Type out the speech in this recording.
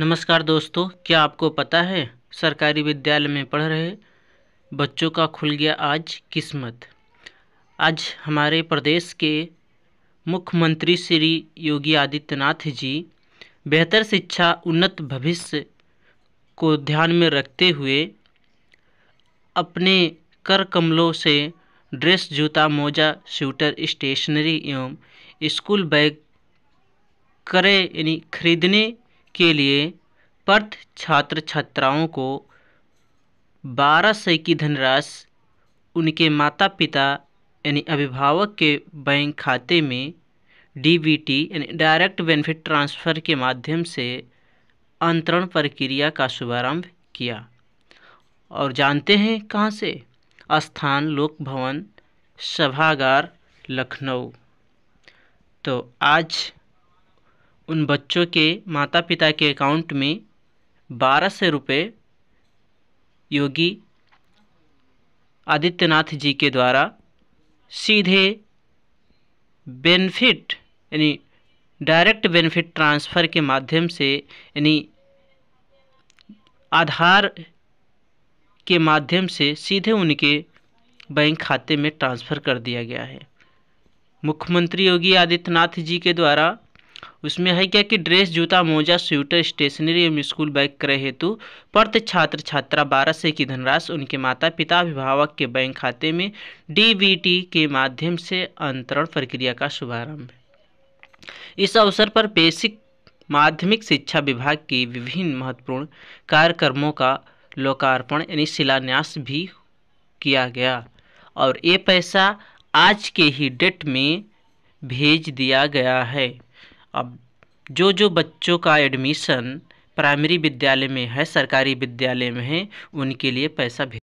नमस्कार दोस्तों क्या आपको पता है सरकारी विद्यालय में पढ़ रहे बच्चों का खुल गया आज किस्मत आज हमारे प्रदेश के मुख्यमंत्री श्री योगी आदित्यनाथ जी बेहतर शिक्षा उन्नत भविष्य को ध्यान में रखते हुए अपने कर कमलों से ड्रेस जूता मोजा स्वेटर स्टेशनरी एवं स्कूल बैग करे यानी खरीदने के लिए पर्थ छात्र छात्राओं को बारह सौ की धनराशि उनके माता पिता यानी अभिभावक के बैंक खाते में डीबीटी यानी डायरेक्ट बेनिफिट ट्रांसफ़र के माध्यम से अंतरण प्रक्रिया का शुभारंभ किया और जानते हैं कहाँ से स्थान लोक भवन सभागार लखनऊ तो आज उन बच्चों के माता पिता के अकाउंट में बारह सौ रुपये योगी आदित्यनाथ जी के द्वारा सीधे बेनिफिट यानी डायरेक्ट बेनिफिट ट्रांसफ़र के माध्यम से यानी आधार के माध्यम से सीधे उनके बैंक खाते में ट्रांसफ़र कर दिया गया है मुख्यमंत्री योगी आदित्यनाथ जी के द्वारा उसमें है क्या कि ड्रेस जूता मोजा स्वेटर स्टेशनरी एवं स्कूल बैग क्रय हेतु पर्त छात्र छात्रा बारह से की धनराशि उनके माता पिता अभिभावक के बैंक खाते में डीबीटी के माध्यम से अंतरण प्रक्रिया का शुभारंभ इस अवसर पर बेसिक माध्यमिक शिक्षा विभाग के विभिन्न महत्वपूर्ण कार्यक्रमों का लोकार्पण यानी शिलान्यास भी किया गया और ये पैसा आज के ही डेट में भेज दिया गया है अब जो जो बच्चों का एडमिशन प्राइमरी विद्यालय में है सरकारी विद्यालय में है उनके लिए पैसा